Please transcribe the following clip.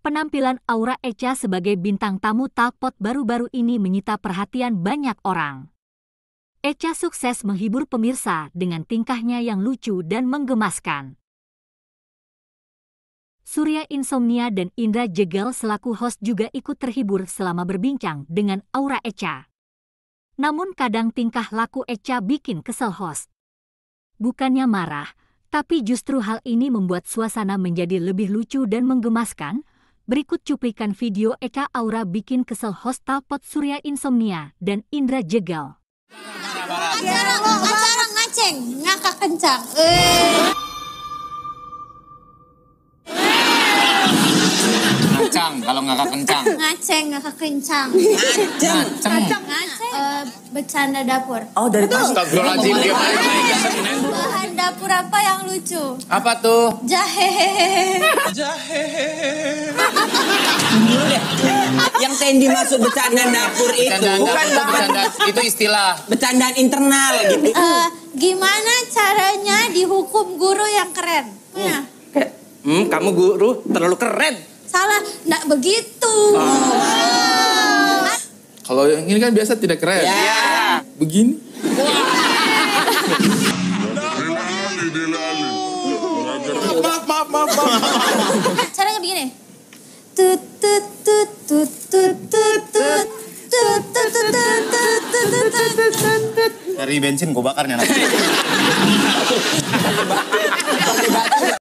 penampilan Aura Echa sebagai bintang tamu Talkpot baru-baru ini menyita perhatian banyak orang. Echa sukses menghibur pemirsa dengan tingkahnya yang lucu dan menggemaskan. Surya Insomnia dan Indra Jegel selaku host juga ikut terhibur selama berbincang dengan Aura Echa. Namun kadang tingkah laku Echa bikin kesel host. Bukannya marah, tapi justru hal ini membuat suasana menjadi lebih lucu dan menggemaskan Berikut cuplikan video Eka Aura bikin kesel hostel pot Surya Insomnia dan Indra Jegal. Acara, acara ngaceng, ngakak kencang. kencang kalau ngakak kencang ngaceng ngakak kencang ngaceng ngaceng eh, bercanda dapur oh dari Astagfirullahaladzim dia lucu. Apa tuh? Jahe. Jahe. Yang Tendi masuk bercanda dapur itu. Bercandaan bukan dapur, bercanda, itu istilah. Bercandaan internal gitu. Uh, gimana caranya dihukum guru yang keren? Hmm. Hmm, kamu guru terlalu keren. Salah, enggak begitu. Oh. Ah. Kalau yang ini kan biasa tidak keren. Yeah. Begini. pam pam. Caranya begini. Tut tut tut tut tut tut tut. Dari bensin gue bakar nanti.